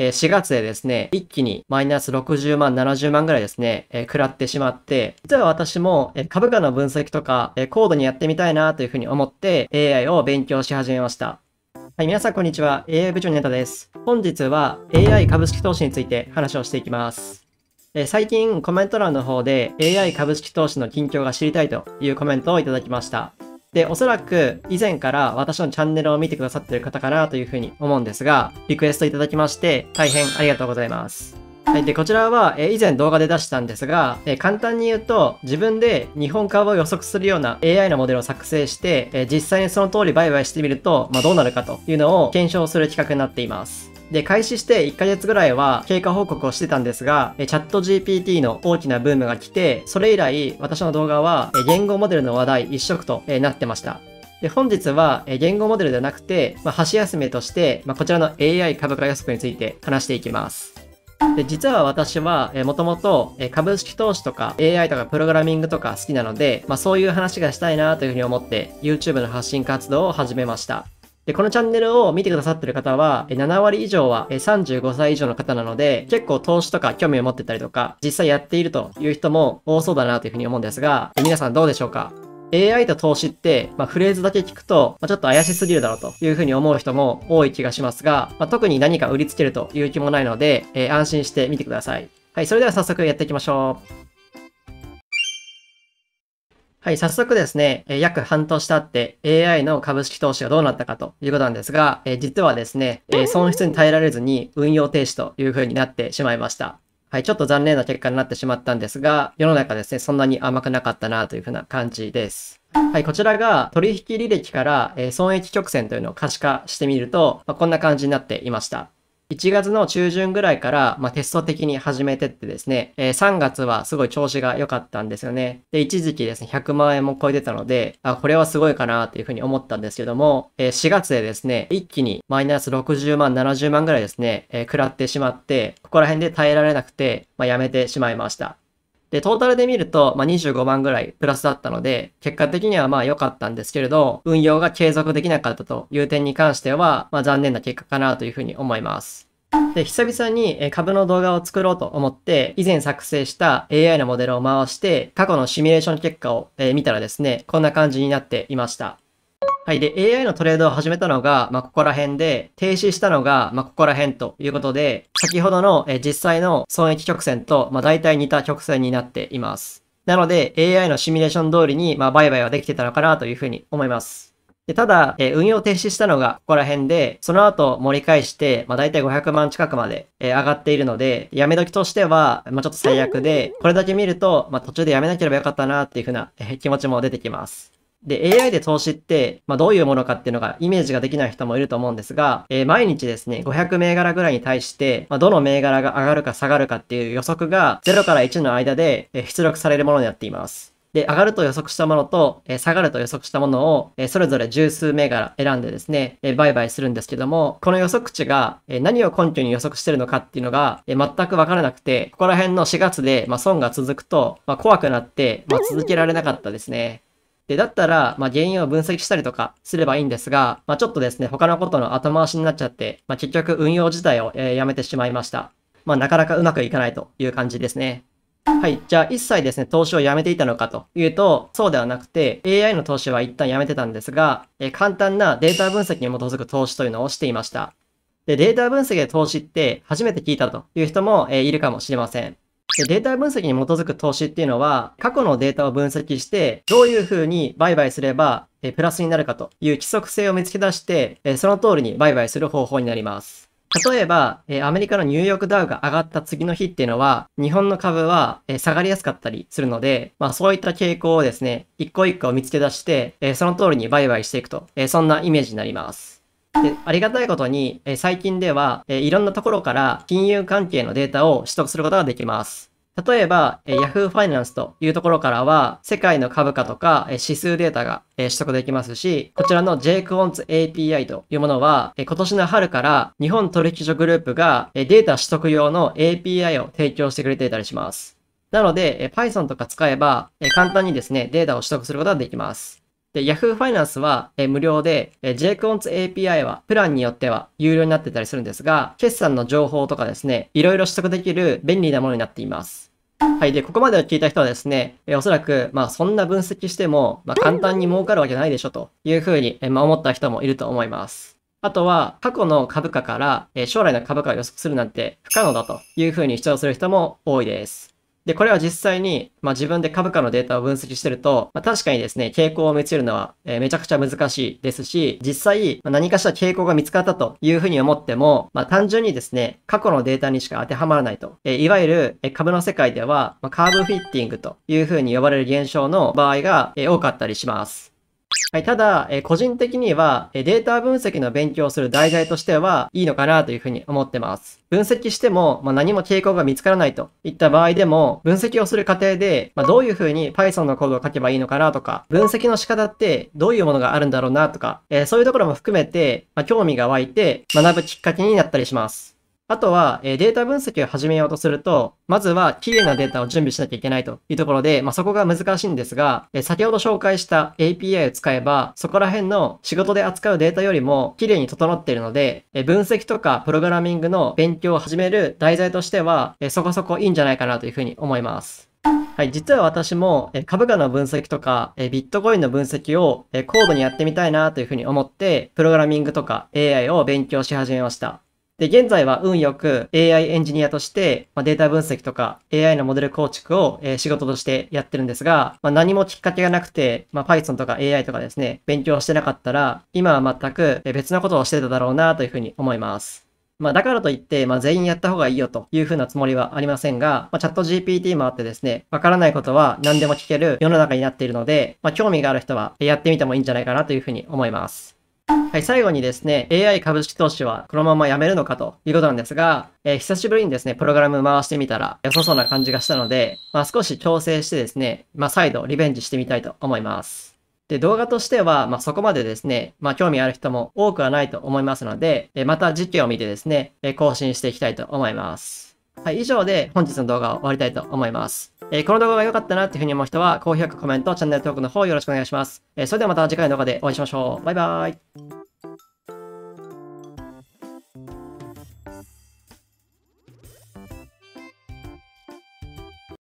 え4月でですね、一気にマイナス60万、70万ぐらいですね、えー、食らってしまって、実は私も、え株価の分析とか、え高度にやってみたいなというふうに思って AI を勉強し始めました。はい、皆さんこんにちは。AI 部長のネタです。本日は AI 株式投資について話をしていきます。え最近コメント欄の方で AI 株式投資の近況が知りたいというコメントをいただきました。で、おそらく以前から私のチャンネルを見てくださってる方かなというふうに思うんですが、リクエストいただきまして、大変ありがとうございます。はい、でこちらは、え以前動画で出したんですが、え簡単に言うと自分で日本株を予測するような AI のモデルを作成して、え実際にその通り売買してみると、まあ、どうなるかというのを検証する企画になっています。で、開始して1ヶ月ぐらいは経過報告をしてたんですが、チャット GPT の大きなブームが来て、それ以来私の動画は言語モデルの話題一色となってました。で、本日は言語モデルではなくて、まあ、箸休めとして、まあ、こちらの AI 株価予測について話していきます。で、実は私は、えもともと、え株式投資とか AI とかプログラミングとか好きなので、まあ、そういう話がしたいなというふうに思って、YouTube の発信活動を始めました。で、このチャンネルを見てくださってる方は、7割以上は35歳以上の方なので、結構投資とか興味を持ってたりとか、実際やっているという人も多そうだなというふうに思うんですが、皆さんどうでしょうか AI と投資って、まあ、フレーズだけ聞くと、まあ、ちょっと怪しすぎるだろうというふうに思う人も多い気がしますが、まあ、特に何か売りつけるという気もないので、えー、安心してみてください。はい、それでは早速やっていきましょう。はい、早速ですね、約半年経って AI の株式投資がどうなったかということなんですが、実はですね、損失に耐えられずに運用停止というふうになってしまいました。はい、ちょっと残念な結果になってしまったんですが、世の中ですね、そんなに甘くなかったなというふうな感じです。はい、こちらが取引履歴から、え損益曲線というのを可視化してみると、まあ、こんな感じになっていました。1月の中旬ぐらいから、まあ、テスト的に始めてってですね、えー、3月はすごい調子が良かったんですよね。で、一時期ですね、100万円も超えてたので、あ、これはすごいかなっていうふうに思ったんですけども、えー、4月でですね、一気にマイナス60万、70万ぐらいですね、えー、食らってしまって、ここら辺で耐えられなくて、まあ、やめてしまいました。で、トータルで見ると、まあ、25万ぐらいプラスだったので、結果的にはまあ良かったんですけれど、運用が継続できなかったという点に関しては、まあ、残念な結果かなというふうに思います。で、久々に株の動画を作ろうと思って、以前作成した AI のモデルを回して、過去のシミュレーション結果を見たらですね、こんな感じになっていました。はい。で、AI のトレードを始めたのが、まあ、ここら辺で、停止したのが、まあ、ここら辺ということで、先ほどの、え実際の損益曲線と、まあ、大体似た曲線になっています。なので、AI のシミュレーション通りに、まあ、売買はできてたのかなというふうに思います。でただ、え運用停止したのがここら辺で、その後盛り返して、まあ、大体500万近くまで、え上がっているので、やめ時としては、まあ、ちょっと最悪で、これだけ見ると、まあ、途中でやめなければよかったなっていうふうな、え気持ちも出てきます。で、AI で投資って、まあ、どういうものかっていうのがイメージができない人もいると思うんですが、えー、毎日ですね、500銘柄ぐらいに対して、まあ、どの銘柄が上がるか下がるかっていう予測が0から1の間で出力されるものになっています。で、上がると予測したものと、え下がると予測したものを、えそれぞれ十数銘柄選んでですね、え売買するんですけども、この予測値が、え何を根拠に予測してるのかっていうのが、え全くわからなくて、ここら辺の4月で、まあ、損が続くと、まあ、怖くなって、まあ、続けられなかったですね。で、だったら、まあ、原因を分析したりとかすればいいんですが、まあ、ちょっとですね、他のことの後回しになっちゃって、まあ、結局運用自体を、えやめてしまいました。まあ、なかなかうまくいかないという感じですね。はい。じゃあ、一切ですね、投資をやめていたのかというと、そうではなくて、AI の投資は一旦やめてたんですが、え簡単なデータ分析に基づく投資というのをしていました。で、データ分析で投資って初めて聞いたという人も、えいるかもしれません。でデータ分析に基づく投資っていうのは、過去のデータを分析して、どういうふうに売買すれば、えプラスになるかという規則性を見つけ出して、えその通りに売買する方法になります。例えば、えアメリカのニューヨークダウが上がった次の日っていうのは、日本の株は、え下がりやすかったりするので、まあそういった傾向をですね、一個一個見つけ出して、えその通りに売買していくと、えそんなイメージになります。でありがたいことに、え最近では、えいろんなところから金融関係のデータを取得することができます。例えば、Yahoo Finance というところからは、世界の株価とか指数データが取得できますし、こちらの JQuants API というものは、今年の春から日本取引所グループがデータ取得用の API を提供してくれていたりします。なので、Python とか使えば、簡単にですね、データを取得することができます。で、Yahoo Finance は無料で、JQuants API はプランによっては有料になってたりするんですが、決算の情報とかですね、いろいろ取得できる便利なものになっています。はい。で、ここまでを聞いた人はですね、えおそらく、まあ、そんな分析しても、まあ、簡単に儲かるわけないでしょというふうに、えまあ、思った人もいると思います。あとは、過去の株価から、え将来の株価を予測するなんて不可能だというふうに主張する人も多いです。で、これは実際に、まあ、自分で株価のデータを分析してると、まあ、確かにですね、傾向を見つけるのは、えめちゃくちゃ難しいですし、実際、ま何かしら傾向が見つかったというふうに思っても、まあ、単純にですね、過去のデータにしか当てはまらないと。えいわゆる、え株の世界では、まカーブフィッティングというふうに呼ばれる現象の場合が、え多かったりします。はい、ただ、え個人的には、えデータ分析の勉強をする題材としてはいいのかなというふうに思ってます。分析しても、まあ、何も傾向が見つからないといった場合でも、分析をする過程で、まあ、どういうふうに Python のコードを書けばいいのかなとか、分析の仕方ってどういうものがあるんだろうなとか、えー、そういうところも含めて、まあ、興味が湧いて学ぶきっかけになったりします。あとは、えデータ分析を始めようとすると、まずは綺麗なデータを準備しなきゃいけないというところで、まあ、そこが難しいんですが、え先ほど紹介した API を使えば、そこら辺の仕事で扱うデータよりも綺麗に整っているので、え分析とかプログラミングの勉強を始める題材としては、えそこそこいいんじゃないかなというふうに思います。はい、実は私も株価の分析とかビットコインの分析を高度にやってみたいなというふうに思ってプログラミングとか AI を勉強し始めました。で、現在は運よく AI エンジニアとして、まデータ分析とか AI のモデル構築を、え仕事としてやってるんですが、ま何もきっかけがなくて、ま Python とか AI とかですね、勉強してなかったら、今は全く別のことをしてただろうなというふうに思います。まあ、だからといって、まあ、全員やった方がいいよというふうなつもりはありませんが、まあ、チャット GPT もあってですね、わからないことは何でも聞ける世の中になっているので、まあ、興味がある人はやってみてもいいんじゃないかなというふうに思います。はい、最後にですね、AI 株式投資はこのままやめるのかということなんですが、えー、久しぶりにですね、プログラム回してみたら良さそうな感じがしたので、まあ、少し調整してですね、まあ、再度リベンジしてみたいと思います。で、動画としては、まあ、そこまでですね、まあ、興味ある人も多くはないと思いますので、また時期を見てですね、更新していきたいと思います。はい、以上で本日の動画を終わりたいと思います。えー、この動画が良かったなっていうふうに思う人は、高評価、コメント、チャンネル登録の方よろしくお願いします。えー、それではまた次回の動画でお会いしましょう。バイバーイ。